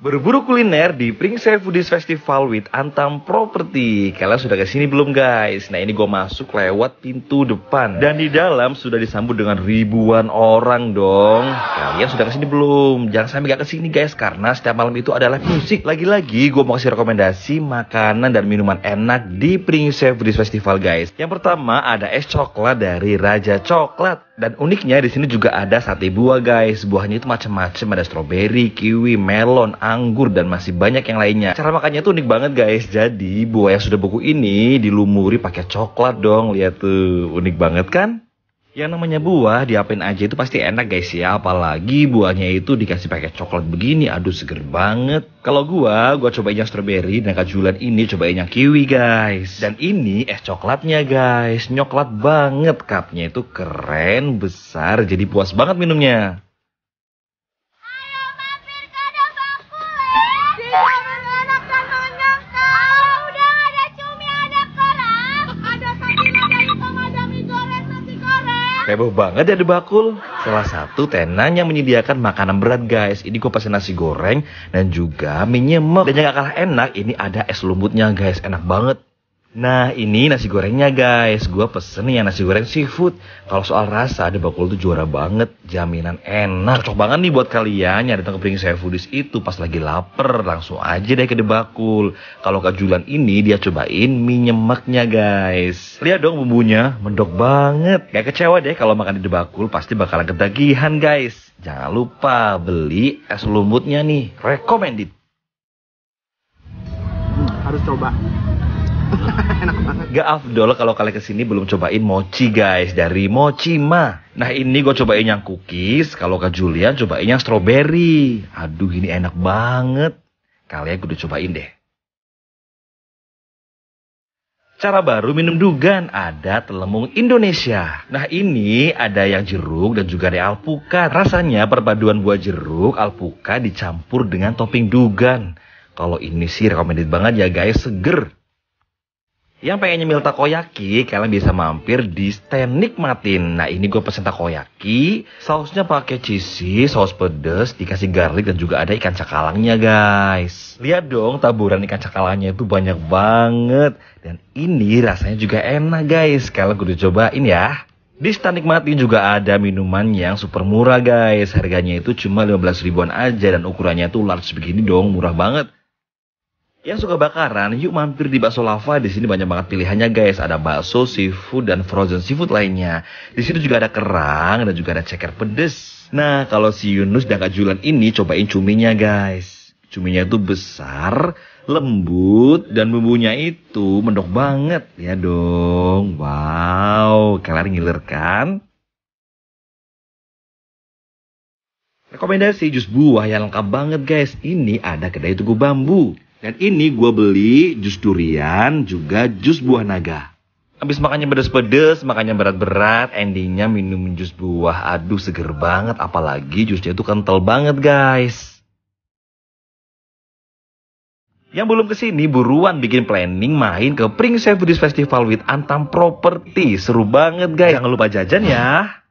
Berburu kuliner di Pringsai Foodies Festival with Antam Property. Kalian sudah ke sini belum guys? Nah ini gue masuk lewat pintu depan. Dan di dalam sudah disambut dengan ribuan orang dong. Kalian sudah ke sini belum? Jangan sampai gak ke sini guys. Karena setiap malam itu adalah musik. Lagi-lagi gue mau kasih rekomendasi makanan dan minuman enak di Pringsai Foodies Festival guys. Yang pertama ada es coklat dari Raja Coklat dan uniknya di sini juga ada sate buah guys. Buahnya itu macam-macam ada stroberi, kiwi, melon, anggur dan masih banyak yang lainnya. Cara makannya tuh unik banget guys. Jadi buah yang sudah beku ini dilumuri pakai coklat dong. Lihat tuh unik banget kan? Yang namanya buah diapain aja itu pasti enak guys ya, apalagi buahnya itu dikasih pakai coklat begini, aduh seger banget. Kalau gua, gua cobain yang strawberry dan kajulan ini cobain yang kiwi guys. Dan ini es coklatnya guys, nyoklat banget, cupnya itu keren, besar, jadi puas banget minumnya. Heboh banget ya di bakul. Salah satu tenan yang menyediakan makanan berat guys. Ini gue pesen nasi goreng dan juga mie nyemek. Dan yang gak kalah enak ini ada es lumutnya guys. Enak banget. Nah ini nasi gorengnya guys, gue pesen ya nasi goreng seafood. Kalau soal rasa, ada bakul tuh juara banget, jaminan enak. Cocok banget nih buat kalian yang datang ke Pringin seafoodis itu pas lagi lapar, langsung aja deh ke debakul. Kalau Julan ini dia cobain mie nyemeknya, guys. Lihat dong bumbunya, mendok banget. Gak kecewa deh kalau makan di debakul, pasti bakalan ketagihan guys. Jangan lupa beli es lumutnya nih, recommended. Hmm, harus coba. Enak banget. Gak afdol kalau kalian kesini belum cobain mochi guys dari Mochima. Nah ini gue cobain yang cookies, kalau ke Julian cobain yang strawberry. Aduh ini enak banget. Kalian kudu cobain deh. Cara baru minum dugan ada telemung Indonesia. Nah ini ada yang jeruk dan juga ada alpukat. Rasanya perpaduan buah jeruk, alpukat dicampur dengan topping dugan. Kalau ini sih recommended banget ya guys, seger. Yang pengen nyemil takoyaki, kalian bisa mampir di stand nikmatin. Nah ini gue pesen takoyaki, sausnya pakai cheesy, saus pedes, dikasih garlic dan juga ada ikan cakalangnya guys. Lihat dong taburan ikan cakalangnya itu banyak banget. Dan ini rasanya juga enak guys, kalian kudu cobain ya. Di stand nikmatin juga ada minuman yang super murah guys. Harganya itu cuma 15 ribuan aja dan ukurannya itu large begini dong, murah banget. Yang suka bakaran, yuk mampir di Bakso Lava. Di sini banyak banget pilihannya, guys. Ada bakso, seafood, dan frozen seafood lainnya. Di sini juga ada kerang dan juga ada ceker pedes. Nah, kalau si Yunus dan Kak Julan ini cobain cuminya, guys. Cuminya itu besar, lembut, dan bumbunya itu mendok banget. Ya dong, wow. Kalian ngiler kan? Rekomendasi jus buah yang lengkap banget guys. Ini ada kedai Tugu Bambu. Dan ini gue beli jus durian, juga jus buah naga. Abis makannya pedes-pedes, makannya berat-berat, endingnya minum jus buah. Aduh, seger banget. Apalagi jusnya itu kental banget, guys. Yang belum kesini, buruan bikin planning main ke Pring Save Festival with Antam Property. Seru banget, guys. Jangan lupa jajan ya.